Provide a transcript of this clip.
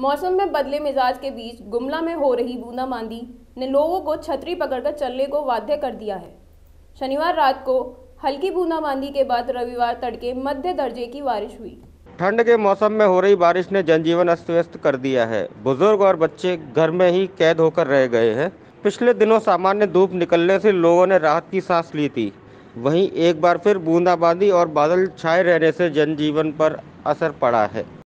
मौसम में बदले मिजाज के बीच गुमला में हो रही बूंदाबांदी ने लोगों को छतरी पकड़कर चलने को बाध्य कर दिया है शनिवार रात को हल्की बूंदाबांदी के बाद रविवार तड़के मध्य दर्जे की बारिश हुई ठंड के मौसम में हो रही बारिश ने जनजीवन अस्त व्यस्त कर दिया है बुजुर्ग और बच्चे घर में ही कैद होकर रह गए हैं पिछले दिनों सामान्य धूप निकलने से लोगों ने राहत की सांस ली थी वहीं एक बार फिर बूंदाबांदी और बादल छाए रहने से जनजीवन पर असर पड़ा है